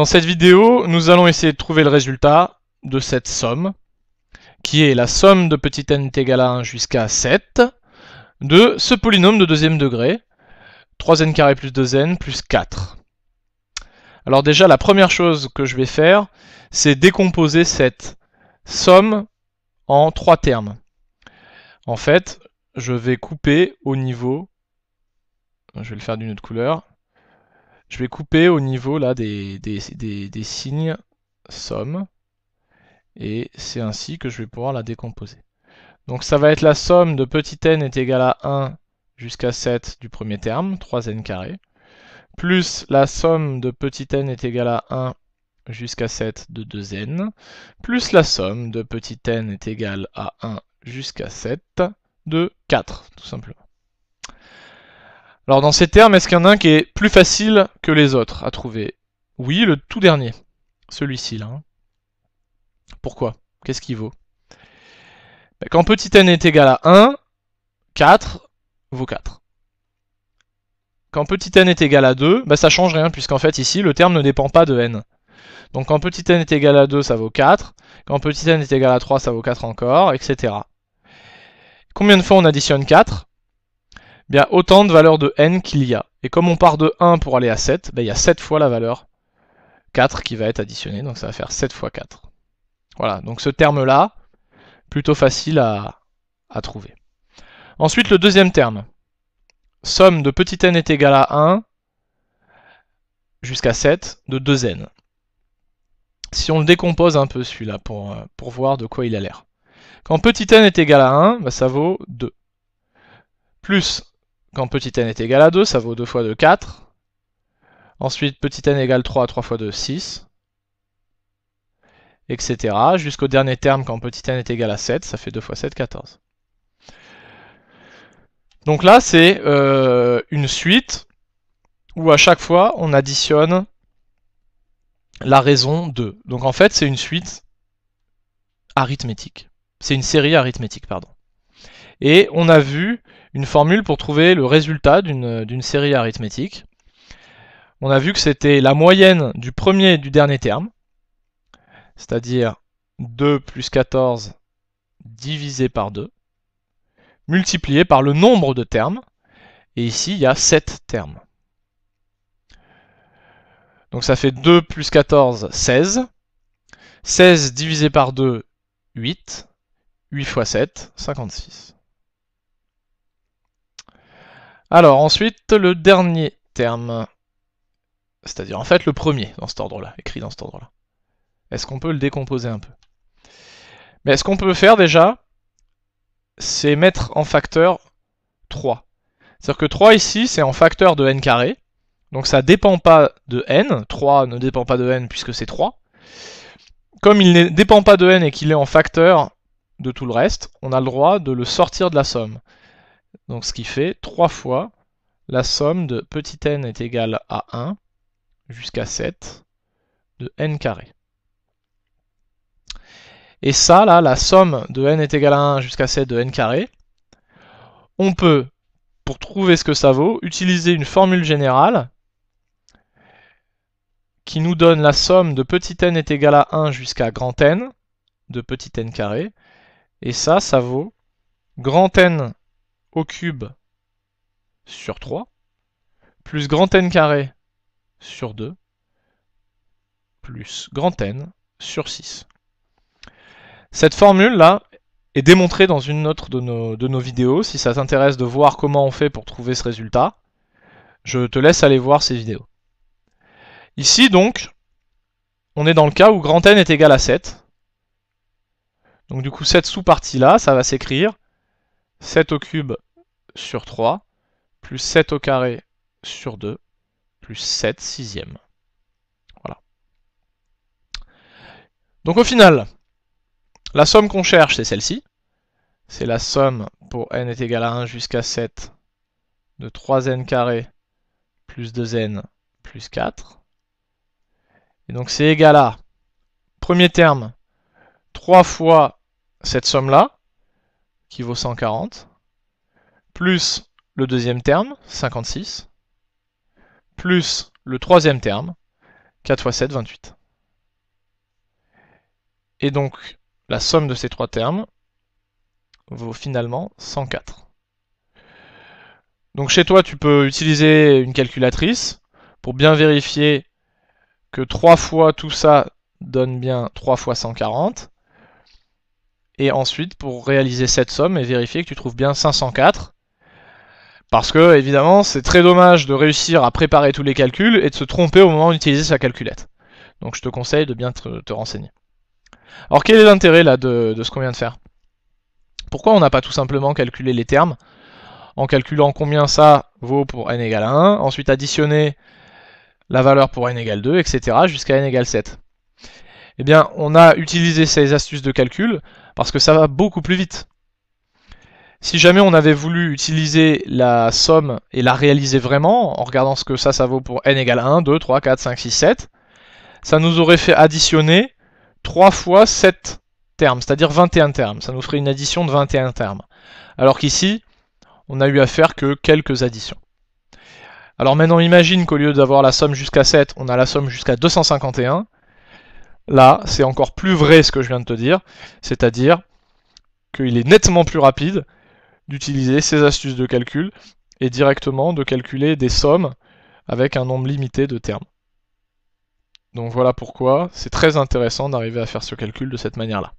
Dans cette vidéo, nous allons essayer de trouver le résultat de cette somme, qui est la somme de petit n égale à 1 jusqu'à 7, de ce polynôme de deuxième degré, 3n carré plus 2n plus 4. Alors déjà, la première chose que je vais faire, c'est décomposer cette somme en trois termes. En fait, je vais couper au niveau, je vais le faire d'une autre couleur, je vais couper au niveau là des, des, des signes somme. Et c'est ainsi que je vais pouvoir la décomposer. Donc ça va être la somme de petit n est égale à 1 jusqu'à 7 du premier terme, 3n carré, plus la somme de petit n est égale à 1 jusqu'à 7 de 2n, plus la somme de petit n est égale à 1 jusqu'à 7 de 4, tout simplement. Alors dans ces termes, est-ce qu'il y en a un qui est plus facile que les autres à trouver Oui, le tout dernier, celui-ci là. Hein. Pourquoi Qu'est-ce qu'il vaut ben, Quand petit n est égal à 1, 4 vaut 4. Quand petit n est égal à 2, ça ben, ça change rien, puisqu'en fait ici, le terme ne dépend pas de n. Donc quand petit n est égal à 2, ça vaut 4. Quand petit n est égal à 3, ça vaut 4 encore, etc. Combien de fois on additionne 4 autant de valeurs de n qu'il y a. Et comme on part de 1 pour aller à 7, ben, il y a 7 fois la valeur 4 qui va être additionnée, donc ça va faire 7 fois 4. Voilà, donc ce terme-là, plutôt facile à, trouver. Ensuite, le deuxième terme. Somme de petit n est égal à 1 jusqu'à 7 de 2n. Si on le décompose un peu celui-là pour, euh, pour, voir de quoi il a l'air. Quand petit n est égal à 1, ben, ça vaut 2. Plus quand petit n est égal à 2, ça vaut 2 fois 2, 4. Ensuite, petit n égale 3, 3 fois 2, 6. Etc. Jusqu'au dernier terme, quand petit n est égal à 7, ça fait 2 fois 7, 14. Donc là, c'est euh, une suite où à chaque fois, on additionne la raison 2. Donc en fait, c'est une suite arithmétique. C'est une série arithmétique, pardon. Et on a vu une formule pour trouver le résultat euh, d'une série arithmétique. On a vu que c'était la moyenne du premier et du dernier terme, c'est-à-dire 2 plus 14 divisé par 2, multiplié par le nombre de termes, et ici il y a 7 termes. Donc ça fait 2 plus 14, 16. 16 divisé par 2, 8. 8 fois 7, 56. Alors ensuite, le dernier terme, c'est-à-dire en fait le premier dans cet ordre-là, écrit dans cet ordre-là. Est-ce qu'on peut le décomposer un peu Mais ce qu'on peut faire déjà, c'est mettre en facteur 3. C'est-à-dire que 3 ici, c'est en facteur de n carré, donc ça dépend pas de n, 3 ne dépend pas de n puisque c'est 3. Comme il ne dépend pas de n et qu'il est en facteur de tout le reste, on a le droit de le sortir de la somme. Donc ce qui fait 3 fois la somme de petit n est égale à 1 jusqu'à 7 de n carré. Et ça, là, la somme de n est égale à 1 jusqu'à 7 de n carré, on peut, pour trouver ce que ça vaut, utiliser une formule générale qui nous donne la somme de petit n est égale à 1 jusqu'à grand n, de petit n carré, et ça, ça vaut grand n au cube sur 3, plus grand n carré sur 2, plus grand n sur 6. Cette formule-là est démontrée dans une autre de nos, vidéos. Si ça t'intéresse de voir comment on fait pour trouver ce résultat, je te laisse aller voir ces vidéos. Ici, donc, on est dans le cas où grand N est égal à 7. Donc du coup, cette sous-partie-là, ça va s'écrire 7 au cube sur 3, plus 7 au carré sur 2, plus 7 sixième Voilà. Donc au final, la somme qu'on cherche, c'est celle-ci. C'est la somme pour n est égal à 1 jusqu'à 7 de 3n carré plus 2n plus 4. Et donc c'est égal à, premier terme, 3 fois cette somme-là, qui vaut 140, plus le deuxième terme, 56, plus le troisième terme, 4 fois 7, 28. Et donc, la somme de ces trois termes vaut finalement 104. Donc chez toi, tu peux utiliser une calculatrice pour bien vérifier que 3 fois tout ça donne bien 3 fois 140. Et ensuite, pour réaliser cette somme et vérifier que tu trouves bien 504 parce que, évidemment, c'est très dommage de réussir à préparer tous les calculs et de se tromper au moment d'utiliser sa calculette. Donc je te conseille de bien te, renseigner. Alors quel est l'intérêt là de, de ce qu'on vient de faire Pourquoi on n'a pas tout simplement calculé les termes en calculant combien ça vaut pour n égale 1, ensuite additionner la valeur pour n égale 2, etc. jusqu'à n égale 7 Eh bien, on a utilisé ces astuces de calcul parce que ça va beaucoup plus vite. Si jamais on avait voulu utiliser la somme et la réaliser vraiment, en regardant ce que ça, ça vaut pour n égale 1, 2, 3, 4, 5, 6, 7, ça nous aurait fait additionner 3 fois 7 termes, c'est-à-dire 21 termes. Ça nous ferait une addition de 21 termes. Alors qu'ici, on a eu à faire que quelques additions. Alors maintenant, imagine qu'au lieu d'avoir la somme jusqu'à 7, on a la somme jusqu'à 251. Là, c'est encore plus vrai ce que je viens de te dire, c'est-à-dire qu'il est nettement plus rapide d'utiliser ces astuces de calcul et directement de calculer des sommes avec un nombre limité de termes. Donc voilà pourquoi c'est très intéressant d'arriver à faire ce calcul de cette manière-là.